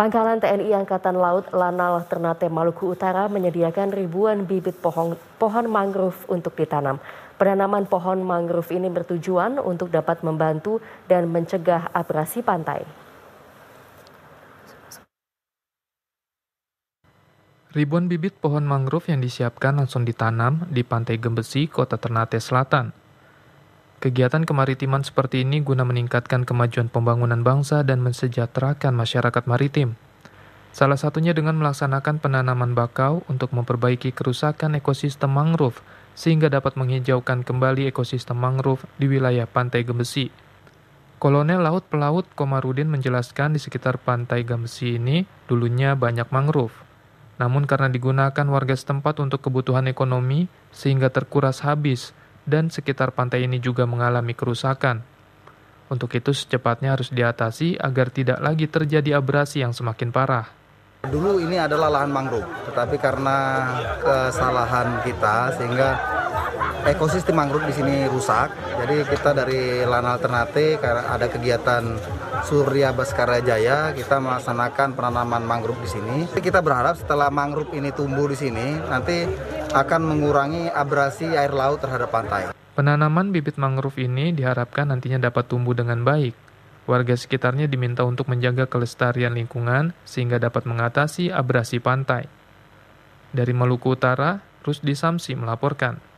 Pangkalan TNI Angkatan Laut Lanal Ternate Maluku Utara menyediakan ribuan bibit pohon, pohon mangrove untuk ditanam. Penanaman pohon mangrove ini bertujuan untuk dapat membantu dan mencegah abrasi pantai. Ribuan bibit pohon mangrove yang disiapkan langsung ditanam di Pantai Gembesi, Kota Ternate Selatan. Kegiatan kemaritiman seperti ini guna meningkatkan kemajuan pembangunan bangsa dan mensejahterakan masyarakat maritim. Salah satunya dengan melaksanakan penanaman bakau untuk memperbaiki kerusakan ekosistem mangrove sehingga dapat menghijaukan kembali ekosistem mangrove di wilayah Pantai Gembesi. Kolonel Laut Pelaut Komarudin menjelaskan di sekitar Pantai Gembesi ini dulunya banyak mangrove. Namun karena digunakan warga setempat untuk kebutuhan ekonomi sehingga terkuras habis – dan sekitar pantai ini juga mengalami kerusakan. Untuk itu secepatnya harus diatasi agar tidak lagi terjadi abrasi yang semakin parah. Dulu ini adalah lahan mangrove, tetapi karena kesalahan kita sehingga ekosistem mangrove di sini rusak. Jadi kita dari lahan alternatif karena ada kegiatan Surya Baskara Jaya kita melaksanakan penanaman mangrove di sini. Kita berharap setelah mangrove ini tumbuh di sini nanti akan mengurangi abrasi air laut terhadap pantai. Penanaman bibit mangrove ini diharapkan nantinya dapat tumbuh dengan baik. Warga sekitarnya diminta untuk menjaga kelestarian lingkungan sehingga dapat mengatasi abrasi pantai. Dari Maluku Utara, Rusdi Samsi melaporkan.